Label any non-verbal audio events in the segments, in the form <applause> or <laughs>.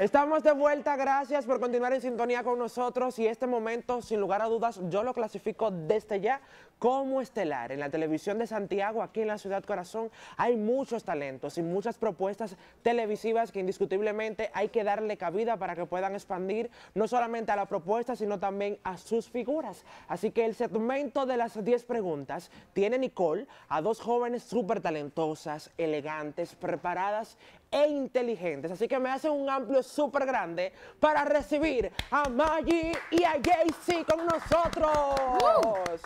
Estamos de vuelta, gracias por continuar en sintonía con nosotros y este momento, sin lugar a dudas, yo lo clasifico desde ya como estelar. En la televisión de Santiago, aquí en la Ciudad Corazón, hay muchos talentos y muchas propuestas televisivas que indiscutiblemente hay que darle cabida para que puedan expandir no solamente a la propuesta, sino también a sus figuras. Así que el segmento de las 10 preguntas tiene Nicole a dos jóvenes súper talentosas, elegantes, preparadas e inteligentes. Así que me hacen un amplio súper grande para recibir a Maggie y a Jaycee con nosotros. Uh.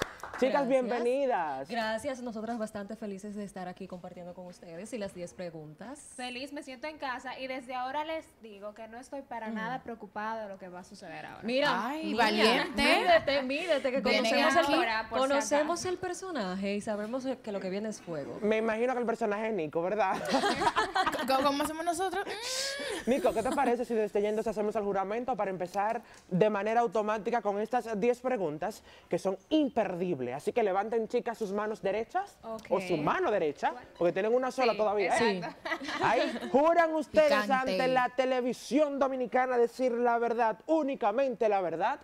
Chicas, bienvenidas. Gracias, nosotras bastante felices de estar aquí compartiendo con ustedes y las 10 preguntas. Feliz, me siento en casa y desde ahora les digo que no estoy para nada preocupada de lo que va a suceder ahora. Mira, Ay, valiente. Mídete, que conocemos, el, conocemos el personaje y sabemos que lo que viene es fuego. Me imagino que el personaje es Nico, ¿verdad? <laughs> como ¿Cómo hacemos nosotros. Mm. Nico, ¿qué te parece si desde yendo hacemos el juramento para empezar de manera automática con estas 10 preguntas que son imperdibles? Así que levanten, chicas, sus manos derechas o su mano derecha, porque tienen una sola todavía. ¿eh? Ahí juran ustedes ante la televisión dominicana decir la verdad, únicamente la verdad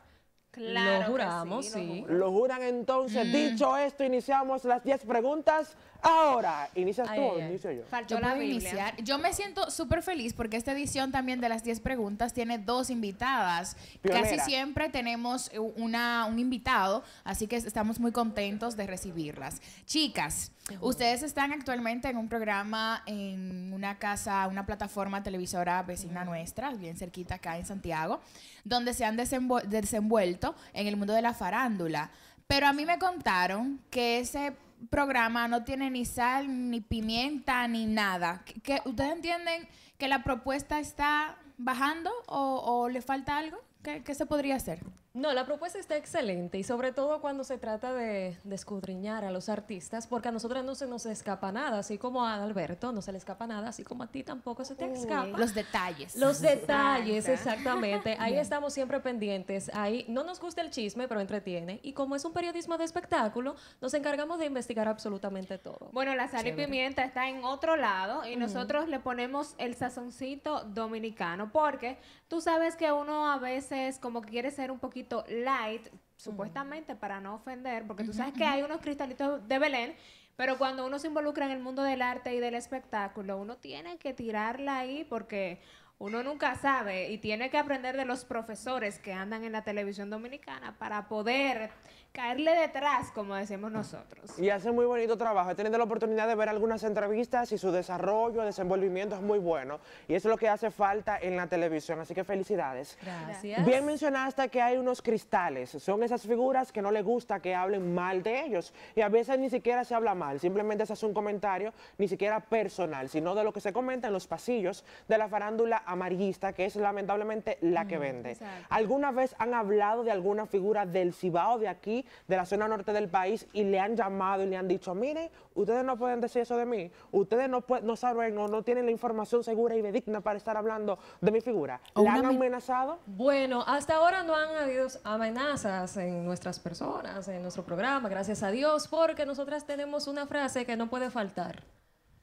Claro lo juramos, sí, Lo, juran entonces. Mm. Dicho esto, iniciamos las 10 preguntas. Ahora, inicias tú inicio yo. yo la Iniciar. Yo me siento súper feliz porque esta edición también de las 10 preguntas tiene dos invitadas. Casi siempre tenemos una, un invitado, así que estamos muy contentos de recibirlas. Chicas, Ustedes están actualmente en un programa, en una casa, una plataforma televisora vecina nuestra, bien cerquita acá en Santiago, donde se han desenvuelto en el mundo de la farándula. Pero a mí me contaron que ese programa no tiene ni sal, ni pimienta, ni nada. Que, ¿Ustedes entienden que la propuesta está bajando o, le falta algo? ¿Qué, ¿Qué, se podría hacer? No, la propuesta está excelente y sobre todo cuando se trata de, de, escudriñar a los artistas, porque a nosotros no se nos escapa nada, así como a Alberto no se le escapa nada, así como a ti tampoco se te escapa. Los detalles. Los <laughs> detalles, exactamente. Ahí estamos siempre pendientes. Ahí no nos gusta el chisme, pero entretiene. Y como es un periodismo de espectáculo, nos encargamos de investigar absolutamente todo. Bueno, la sal y pimienta está en otro lado y nosotros le ponemos el sazoncito dominicano, porque tú sabes que uno a veces como que quiere ser un poquito light, supuestamente para no ofender, porque tú sabes que hay unos cristalitos de Belén, pero cuando uno se involucra en el mundo del arte y del espectáculo, uno tiene que tirarla ahí porque uno nunca sabe y tiene que aprender de los profesores que andan en la televisión dominicana para poder caerle detrás, como decimos nosotros. Y hace muy bonito trabajo. He tenido la oportunidad de ver algunas entrevistas y su desarrollo, desenvolvimiento es muy bueno. Y eso es lo que hace falta en la televisión. Así que felicidades. Gracias. Bien mencionaste que hay unos cristales. Son esas figuras que no le gusta que hablen mal de ellos. Y a veces ni siquiera se habla mal. Simplemente se hace un comentario ni siquiera personal, sino de lo que se comenta en los pasillos de la farándula amarillista, que es lamentablemente la que vende. ¿Alguna vez han hablado de alguna figura del Cibao de aquí, de la zona norte del país, y le han llamado y le han dicho, miren, ustedes no pueden decir eso de mí, ustedes no, no saben o no tienen la información segura y digna para estar hablando de mi figura? ¿La han amenazado? Bueno, hasta ahora no han habido amenazas en nuestras personas, en nuestro programa, gracias a Dios, porque nosotras tenemos una frase que no puede faltar.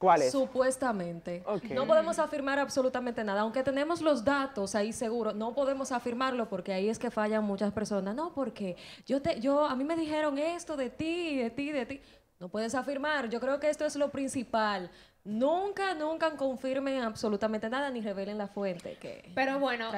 ¿Cuál Supuestamente. No podemos afirmar absolutamente nada. Aunque tenemos los datos ahí seguros, no podemos afirmarlo porque ahí es que fallan muchas personas. No, porque yo te, yo, a mí me dijeron esto de ti, de ti, de ti. No puedes afirmar. Yo creo que esto es lo principal. Nunca, nunca confirmen absolutamente nada ni revelen la fuente que Pero bueno,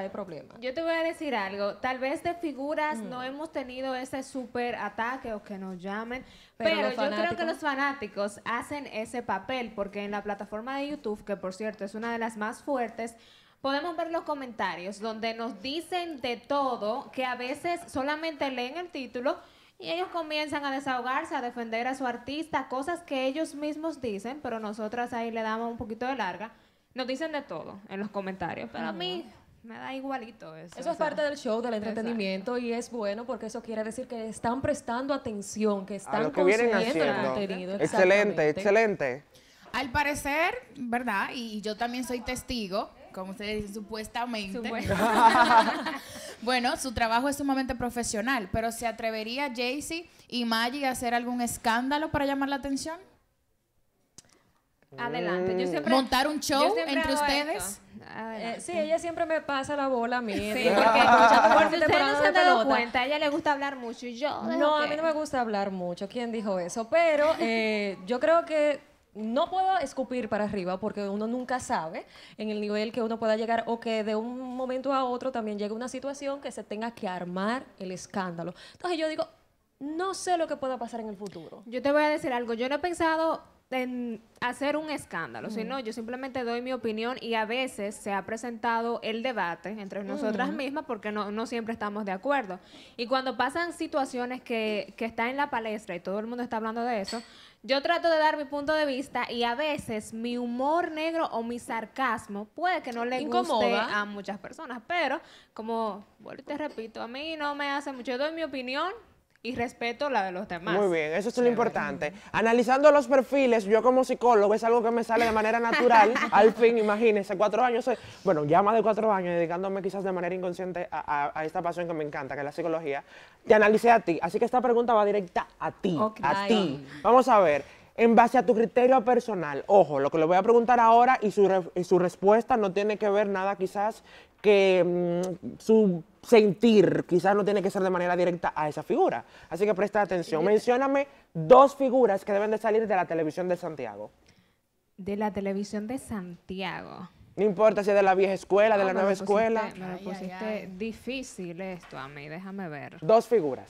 Yo te voy a decir algo. Tal vez de figuras no mm. hemos tenido ese super ataque o que nos llamen, pero, yo creo que los fanáticos hacen ese papel porque en la plataforma de YouTube, que por cierto es una de las más fuertes, podemos ver los comentarios donde nos dicen de todo que a veces solamente leen el título y ellos comienzan a desahogarse, a defender a su artista, cosas que ellos mismos dicen, pero nosotras ahí le damos un poquito de larga. Nos dicen de todo en los comentarios, pero a mí me da igualito eso. Eso es parte del show, del entretenimiento, y es bueno porque eso quiere decir que están prestando atención, que están el contenido. Excelente, excelente. Al parecer, ¿verdad? Y yo también soy testigo, como ustedes dicen, supuestamente. <laughs> <laughs> Bueno, su trabajo es sumamente profesional, pero ¿se atrevería Jaycee y Maggie a hacer algún escándalo para llamar la atención? Adelante. Mm. Montar un show entre ustedes. Eh, sí, ella siempre me pasa la bola a mí. Sí, porque <laughs> ustedes no se han dado cuenta, a ella le gusta hablar mucho y yo. No, a mí no me gusta hablar mucho. ¿Quién dijo eso? Pero <laughs> eh, yo creo que no puedo escupir para arriba porque uno nunca sabe en el nivel que uno pueda llegar o que de un momento a otro también llegue una situación que se tenga que armar el escándalo. Entonces yo digo, no sé lo que pueda pasar en el futuro. Yo te voy a decir algo, yo no he pensado en hacer un escándalo, sino yo simplemente doy mi opinión y a veces se ha presentado el debate entre nosotras mismas porque no, siempre estamos de acuerdo. Y cuando pasan situaciones que, que están en la palestra y todo el mundo está hablando de eso, yo trato de dar mi punto de vista y a veces mi humor negro o mi sarcasmo puede que no le guste a muchas personas, pero como vuelvo y te repito, a mí no me hace mucho, yo doy mi opinión y respeto la de los demás. Muy bien, eso es lo importante. Analizando los perfiles, yo como psicólogo es algo que me sale de manera natural, <laughs> al fin, imagínense, cuatro años, bueno, ya más de cuatro años dedicándome quizás de manera inconsciente a, esta pasión que me encanta, que es la psicología, te analicé a ti, así que esta pregunta va directa a ti, a ti. Vamos a ver, en base a tu criterio personal, ojo, lo que le voy a preguntar ahora y su, respuesta no tiene que ver nada quizás que mm, su sentir, quizás no tiene que ser de manera directa a esa figura. Así que presta atención. Mencióname dos figuras que deben de salir de la televisión de Santiago. De la televisión de Santiago. No importa si es de la vieja escuela, de ah, la nueva escuela. Me lo pusiste difícil esto a mí, déjame ver. Dos figuras.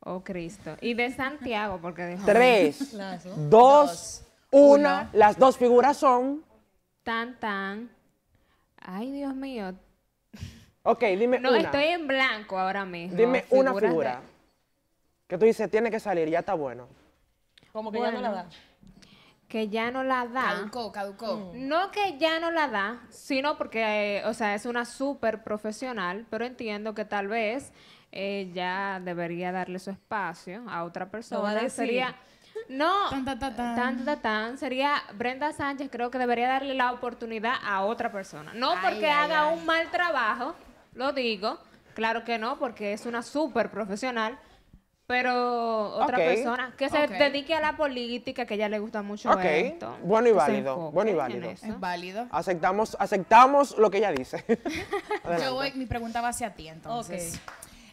Oh, Cristo. Y de Santiago, porque dijo... Tres, dos, una. Las dos figuras son... Tan, tan. Ay, Dios mío. Ok, dime una. No, estoy en blanco ahora mismo. Dime una figura que tú dices, tiene que salir, ya está bueno. Como que ya no la da. Que ya no la da. Caducó, caducó. Mm. No que ya no la da, sino porque, eh, o sea, es una súper profesional, pero entiendo que tal vez ella eh, debería darle su espacio a otra persona. A Sería... No, tan, tan, tan. sería Brenda Sánchez, creo que debería darle la oportunidad a otra persona. No porque haga un mal trabajo, lo digo. Claro que no, porque es una súper profesional. Pero otra persona que se dedique a la política, que ella le gusta mucho Bueno y válido, bueno y válido. Es válido. Aceptamos, aceptamos lo que ella dice. <laughs> Yo voy, mi pregunta va hacia ti entonces.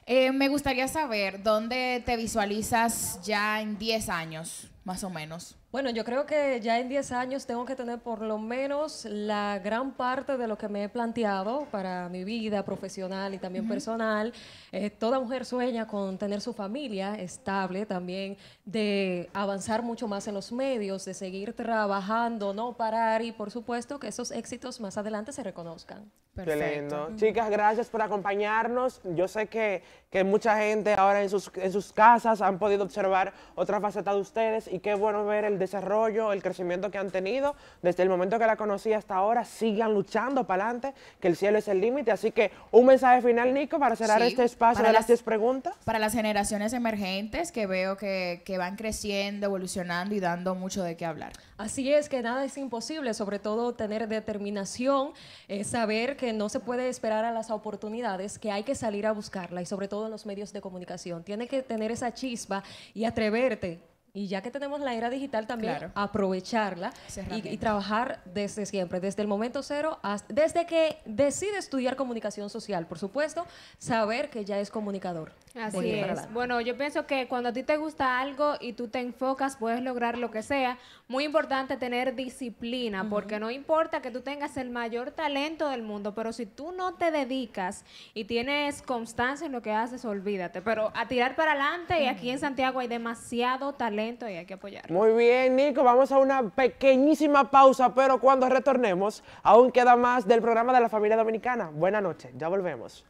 Eh, me gustaría saber dónde te visualizas ya en 10 años más o menos? Bueno, yo creo que ya en 10 años tengo que tener por lo menos la gran parte de lo que me he planteado para mi vida profesional y también personal. Eh, toda mujer sueña con tener su familia estable, también de avanzar mucho más en los medios, de seguir trabajando, no parar y por supuesto que esos éxitos más adelante se reconozcan. Perfecto. Chicas, gracias por acompañarnos. Yo sé que, mucha gente ahora en sus, en sus casas han podido observar otra faceta de ustedes y qué bueno ver el desarrollo, el crecimiento que han tenido. Desde el momento que la conocí hasta ahora, sigan luchando para adelante, que el cielo es el límite. Así que un mensaje final, Nico, para cerrar este espacio de las tres preguntas. Para las generaciones emergentes que veo que, van creciendo, evolucionando y dando mucho de qué hablar. Así es, que nada es imposible, sobre todo tener determinación, eh, saber que no se puede esperar a las oportunidades, que hay que salir a buscarla y sobre todo en los medios de comunicación. Tiene que tener esa chispa y atreverte y ya que tenemos la era digital también, aprovecharla y, trabajar desde siempre, desde el momento cero, desde que decide estudiar comunicación social, por supuesto, saber que ya es comunicador. Así es. Bueno, yo pienso que cuando a ti te gusta algo y tú te enfocas, puedes lograr lo que sea. Muy importante tener disciplina, porque no importa que tú tengas el mayor talento del mundo, pero si tú no te dedicas y tienes constancia en lo que haces, olvídate. Pero a tirar para adelante, y aquí en Santiago hay demasiado talento y hay que apoyarlo. Muy bien, Nico, vamos a una pequeñísima pausa, pero cuando retornemos, aún queda más del programa de la familia dominicana. Buenas noches, ya volvemos.